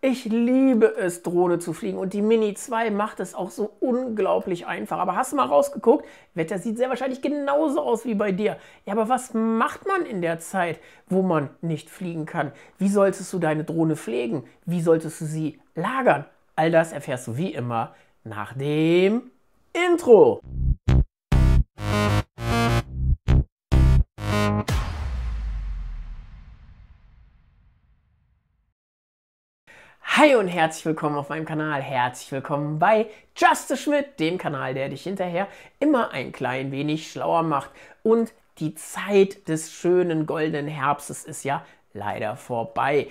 Ich liebe es, Drohne zu fliegen und die Mini 2 macht es auch so unglaublich einfach. Aber hast du mal rausgeguckt? Wetter sieht sehr wahrscheinlich genauso aus wie bei dir. Ja, aber was macht man in der Zeit, wo man nicht fliegen kann? Wie solltest du deine Drohne pflegen? Wie solltest du sie lagern? All das erfährst du wie immer nach dem Intro. Hi und herzlich willkommen auf meinem Kanal. Herzlich willkommen bei Just Schmidt, dem Kanal, der dich hinterher immer ein klein wenig schlauer macht. Und die Zeit des schönen goldenen Herbstes ist ja leider vorbei.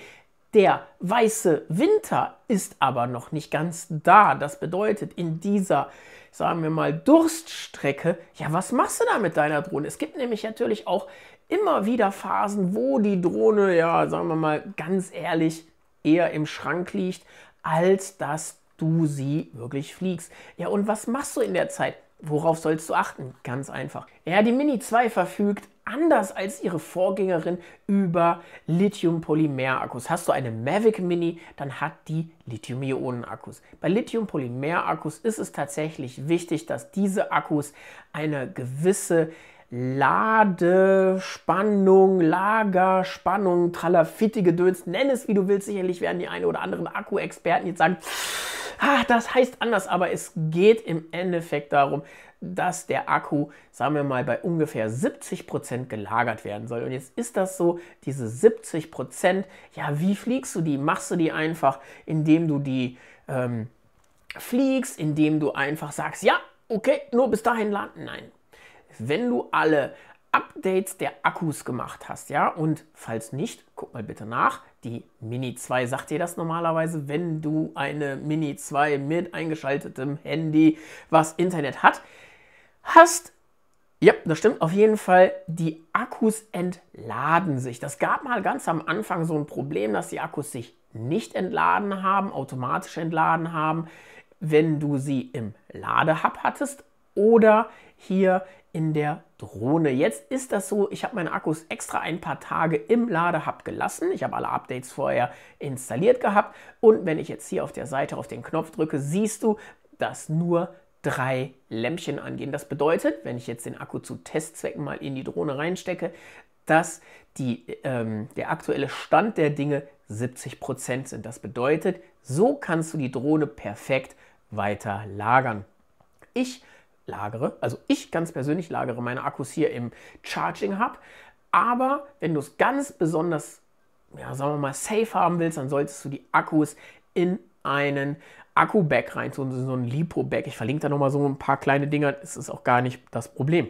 Der weiße Winter ist aber noch nicht ganz da. Das bedeutet, in dieser, sagen wir mal, Durststrecke, ja, was machst du da mit deiner Drohne? Es gibt nämlich natürlich auch immer wieder Phasen, wo die Drohne, ja, sagen wir mal, ganz ehrlich, eher im Schrank liegt, als dass du sie wirklich fliegst. Ja, und was machst du in der Zeit? Worauf sollst du achten? Ganz einfach. Ja, die Mini 2 verfügt anders als ihre Vorgängerin über Lithium-Polymer-Akkus. Hast du eine Mavic Mini, dann hat die Lithium-Ionen-Akkus. Bei Lithium-Polymer-Akkus ist es tatsächlich wichtig, dass diese Akkus eine gewisse Ladespannung, Lagerspannung, Döns, nenn es wie du willst. Sicherlich werden die einen oder anderen Akku-Experten jetzt sagen, ah, das heißt anders, aber es geht im Endeffekt darum, dass der Akku, sagen wir mal, bei ungefähr 70% Prozent gelagert werden soll. Und jetzt ist das so, diese 70%, Prozent. ja, wie fliegst du die? Machst du die einfach, indem du die ähm, fliegst, indem du einfach sagst, ja, okay, nur bis dahin laden? Nein, wenn du alle Updates der Akkus gemacht hast, ja? Und falls nicht, guck mal bitte nach. Die Mini 2 sagt dir das normalerweise, wenn du eine Mini 2 mit eingeschaltetem Handy, was Internet hat, hast. Ja, das stimmt auf jeden Fall. Die Akkus entladen sich. Das gab mal ganz am Anfang so ein Problem, dass die Akkus sich nicht entladen haben, automatisch entladen haben, wenn du sie im Ladehub hattest oder hier in der Drohne. Jetzt ist das so, ich habe meine Akkus extra ein paar Tage im Ladehub gelassen. Ich habe alle Updates vorher installiert gehabt. Und wenn ich jetzt hier auf der Seite auf den Knopf drücke, siehst du, dass nur drei Lämpchen angehen. Das bedeutet, wenn ich jetzt den Akku zu Testzwecken mal in die Drohne reinstecke, dass die, ähm, der aktuelle Stand der Dinge 70% sind. Das bedeutet, so kannst du die Drohne perfekt weiter lagern. Ich lagere. Also ich ganz persönlich lagere meine Akkus hier im Charging Hub. Aber wenn du es ganz besonders, ja, sagen wir mal, safe haben willst, dann solltest du die Akkus in einen Akku-Bag rein, so, so ein Lipo-Bag. Ich verlinke da nochmal so ein paar kleine Dinger, Es ist auch gar nicht das Problem.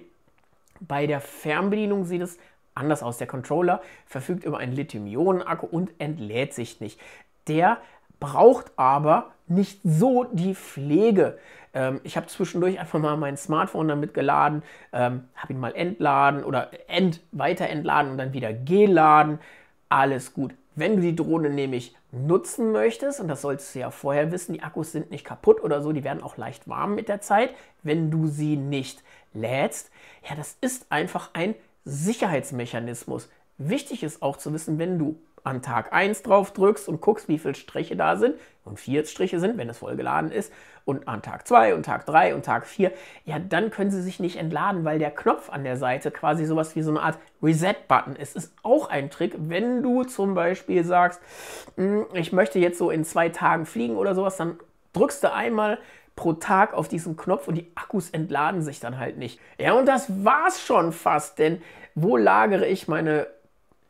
Bei der Fernbedienung sieht es anders aus. Der Controller verfügt über einen Lithium-Ionen-Akku und entlädt sich nicht. Der braucht aber nicht so die Pflege. Ähm, ich habe zwischendurch einfach mal mein Smartphone damit geladen, ähm, habe ihn mal entladen oder ent, weiter entladen und dann wieder geladen. Alles gut. Wenn du die Drohne nämlich nutzen möchtest, und das solltest du ja vorher wissen, die Akkus sind nicht kaputt oder so, die werden auch leicht warm mit der Zeit, wenn du sie nicht lädst. Ja, das ist einfach ein Sicherheitsmechanismus. Wichtig ist auch zu wissen, wenn du an Tag 1 drauf drückst und guckst, wie viele Striche da sind und vier Striche sind, wenn es vollgeladen ist, und an Tag 2 und Tag 3 und Tag 4, ja, dann können sie sich nicht entladen, weil der Knopf an der Seite quasi sowas wie so eine Art Reset-Button ist. Ist auch ein Trick, wenn du zum Beispiel sagst, hm, ich möchte jetzt so in zwei Tagen fliegen oder sowas, dann drückst du einmal pro Tag auf diesen Knopf und die Akkus entladen sich dann halt nicht. Ja, und das war's schon fast, denn wo lagere ich meine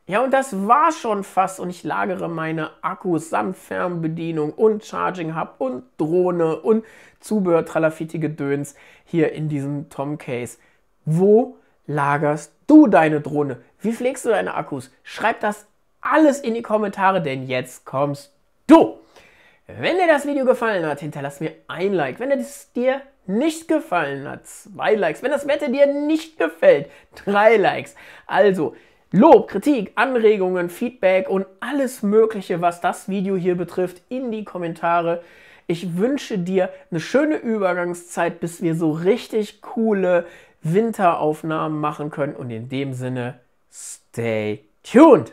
ja, und das war schon fast. Und ich lagere meine Akkus samt Fernbedienung und Charging Hub und Drohne und Zubehör, Tralafiti Gedöns hier in diesem Tom Case. Wo lagerst du deine Drohne? Wie pflegst du deine Akkus? Schreib das alles in die Kommentare, denn jetzt kommst du. Wenn dir das Video gefallen hat, hinterlass mir ein Like. Wenn es dir nicht gefallen hat, zwei Likes. Wenn das Wetter dir nicht gefällt, drei Likes. Also, Lob, Kritik, Anregungen, Feedback und alles Mögliche, was das Video hier betrifft, in die Kommentare. Ich wünsche dir eine schöne Übergangszeit, bis wir so richtig coole Winteraufnahmen machen können. Und in dem Sinne, stay tuned!